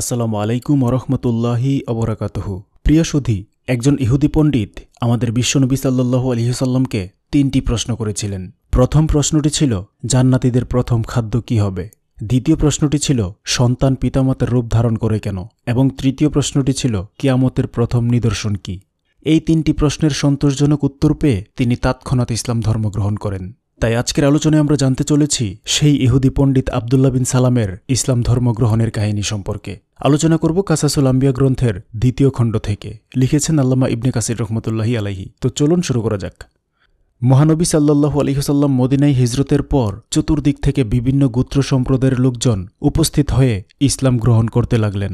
আসসালামু আলাইকুম অরহমতুল্লাহি অবরাকাতহ প্রিয় সুধি একজন ইহুদি পণ্ডিত আমাদের বিশ্বনবী সাল্লু আলহিহসাল্লামকে তিনটি প্রশ্ন করেছিলেন প্রথম প্রশ্নটি ছিল জান্নাতিদের প্রথম খাদ্য কি হবে দ্বিতীয় প্রশ্নটি ছিল সন্তান পিতামাতার রূপ ধারণ করে কেন এবং তৃতীয় প্রশ্নটি ছিল কিয়ামতের প্রথম নিদর্শন কি এই তিনটি প্রশ্নের সন্তোষজনক উত্তর পেয়ে তিনি তাৎক্ষণাৎ ইসলাম ধর্ম গ্রহণ করেন তাই আজকের আলোচনায় আমরা জানতে চলেছি সেই ইহুদি পণ্ডিত আবদুল্লা বিন সালামের ইসলাম ধর্ম গ্রহণের কাহিনী সম্পর্কে আলোচনা করব কাসাসুল আম্বিয়া গ্রন্থের দ্বিতীয় খণ্ড থেকে লিখেছেন আল্লামা ইবনে কাসির রহমতুল্লাহি আলাহি তো চলুন শুরু করা যাক মহানবী সাল্লাহু আলহিহসাল্লাম মদিনাই হিজরতের পর চতুর্দিক থেকে বিভিন্ন গোত্র সম্প্রদায়ের লোকজন উপস্থিত হয়ে ইসলাম গ্রহণ করতে লাগলেন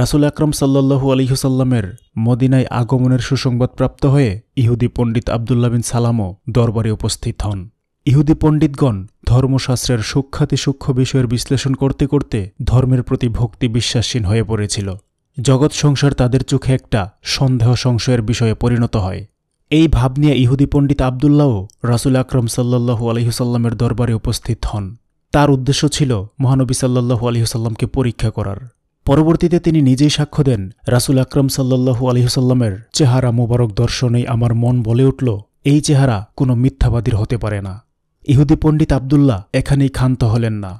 রাসুল আকরম সাল্লাহু আলহিহসাল্লামের মদিনায় আগমনের সুসংবাদ প্রাপ্ত হয়ে ইহুদি পণ্ডিত আবদুল্লা বিন সালামও দরবারে উপস্থিত হন ইহুদি পণ্ডিতগণ ধর্মশাস্ত্রের সূক্ষ্মাতিসূক্ষ্ম বিষয়ের বিশ্লেষণ করতে করতে ধর্মের প্রতি ভক্তি বিশ্বাসীন হয়ে পড়েছিল জগৎ সংসার তাদের চোখে একটা সন্দেহ সংশয়ের বিষয়ে পরিণত হয় এই ভাব নিয়ে ইহুদি পণ্ডিত আবদুল্লাহ রাসুল আকরম সাল্লাহু আলহিহসাল্লামের দরবারে উপস্থিত হন তার উদ্দেশ্য ছিল মহানবী সাল্লাহু আলহিহসাল্লামকে পরীক্ষা করার পরবর্তীতে তিনি নিজেই সাক্ষ্য দেন রাসুল আকরম সাল্লাহু আলহিহসাল্লামের চেহারা মোবারক দর্শনেই আমার মন বলে উঠল এই চেহারা কোনো মিথ্যাবাদীর হতে পারে না ইহুদি পণ্ডিত আবদুল্লাহ এখানেই ক্ষান্ত হলেন না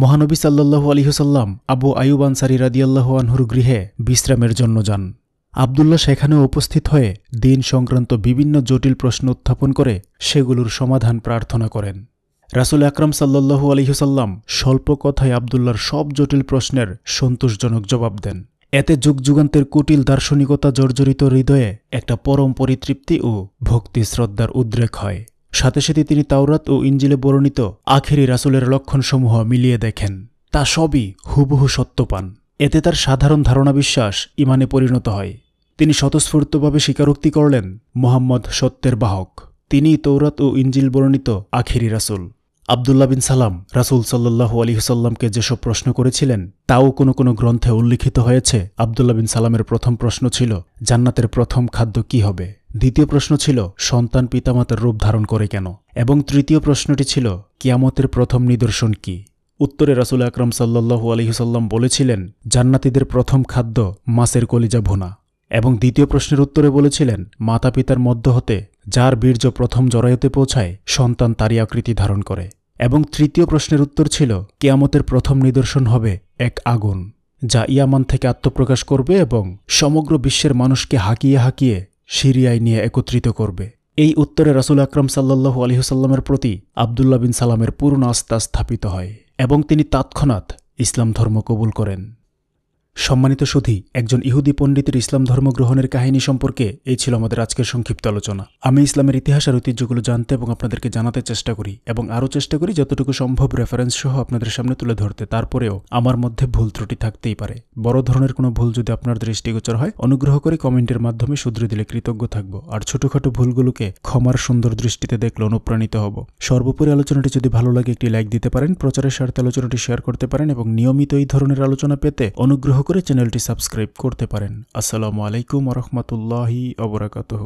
মহানবী সাল্লাহু আলিহসাল্লাম আবু আয়ুব আনসারি রাদিয়াল্লাহ আনহুর গৃহে বিশ্রামের জন্য যান আবদুল্লাহ সেখানে উপস্থিত হয়ে দিন সংক্রান্ত বিভিন্ন জটিল প্রশ্ন উত্থাপন করে সেগুলোর সমাধান প্রার্থনা করেন রাসুল আকরাম সাল্লাহু আলিহসাল্লাম স্বল্প কথায় আবদুল্লার সব জটিল প্রশ্নের সন্তোষজনক জবাব দেন এতে যুগযুগান্তের কুটিল দার্শনিকতা জর্জরিত হৃদয়ে একটা পরম পরিতৃপ্তি ও ভক্তি শ্রদ্ধার উদ্রেক হয় সাথে সাথে তিনি তাওরাত ও ইঞ্জিলে বর্ণিত আখেরি রাসুলের লক্ষণসমূহ মিলিয়ে দেখেন তা সবই হুবহু সত্য পান এতে তার সাধারণ ধারণা বিশ্বাস ইমানে পরিণত হয় তিনি স্বতঃস্ফূর্তভাবে স্বীকারোক্তি করলেন মোহাম্মদ সত্যের বাহক তিনি তৌরাত ও ইঞ্জিল বর্ণিত আখেরি রাসুল আবদুল্লা বিন সালাম রাসুল সাল্লাহু আলিহসাল্লামকে যেসব প্রশ্ন করেছিলেন তাও কোনো কোনো গ্রন্থে উল্লিখিত হয়েছে আবদুল্লা বিন সালামের প্রথম প্রশ্ন ছিল জান্নাতের প্রথম খাদ্য কি হবে দ্বিতীয় প্রশ্ন ছিল সন্তান পিতামাতার রূপ ধারণ করে কেন এবং তৃতীয় প্রশ্নটি ছিল কিয়ামতের প্রথম নিদর্শন কি উত্তরে রাসুল আকরম সাল্লু আলহিহসাল্লাম বলেছিলেন জান্নাতিদের প্রথম খাদ্য মাছের কলিজা ভোনা এবং দ্বিতীয় প্রশ্নের উত্তরে বলেছিলেন মাতা পিতার মধ্য হতে যার বীর্য প্রথম জরায়ুতে পৌঁছায় সন্তান তারই আকৃতি ধারণ করে এবং তৃতীয় প্রশ্নের উত্তর ছিল কেয়ামতের প্রথম নিদর্শন হবে এক আগুন যা ইয়ামান থেকে আত্মপ্রকাশ করবে এবং সমগ্র বিশ্বের মানুষকে হাঁকিয়ে হাঁকিয়ে সিরিয়ায় নিয়ে একত্রিত করবে এই উত্তরে রাসুল আকরম সাল্লাহ আলহিহসাল্লামের প্রতি আবদুল্লা বিন সালামের পূর্ণ আস্থা স্থাপিত হয় এবং তিনি তৎক্ষণাৎ ইসলাম ধর্ম কবুল করেন সম্মানিত সুধী একজন ইহুদি পণ্ডিতের ইসলাম ধর্ম গ্রহণের কাহিনী সম্পর্কে এই ছিল আমাদের আজকের সংক্ষিপ্ত আলোচনা আমি ইসলামের ইতিহাস আর ঐতিহ্যগুলো জানতে এবং আপনাদেরকে জানাতে চেষ্টা করি এবং আরও চেষ্টা করি যতটুকু সম্ভব রেফারেন্স সহ আপনাদের সামনে তুলে ধরতে তারপরেও আমার মধ্যে ভুল ত্রুটি থাকতেই পারে বড় ধরনের কোনো ভুল যদি আপনার দৃষ্টিগোচর হয় অনুগ্রহ করে কমেন্টের মাধ্যমে শুধরে দিলে কৃতজ্ঞ থাকবো আর ছোটখাটো ভুলগুলোকে ক্ষমার সুন্দর দৃষ্টিতে দেখলে অনুপ্রাণিত হব সর্বোপরি আলোচনাটি যদি ভালো লাগে একটি লাইক দিতে পারেন প্রচারের স্বার্থে আলোচনাটি শেয়ার করতে পারেন এবং নিয়মিত এই ধরনের আলোচনা পেতে অনুগ্রহ করে চ্যানেলটি সাবস্ক্রাইব করতে পারেন আসসালামু আলাইকুম রহমতুল্লাহি অবরাকাতহ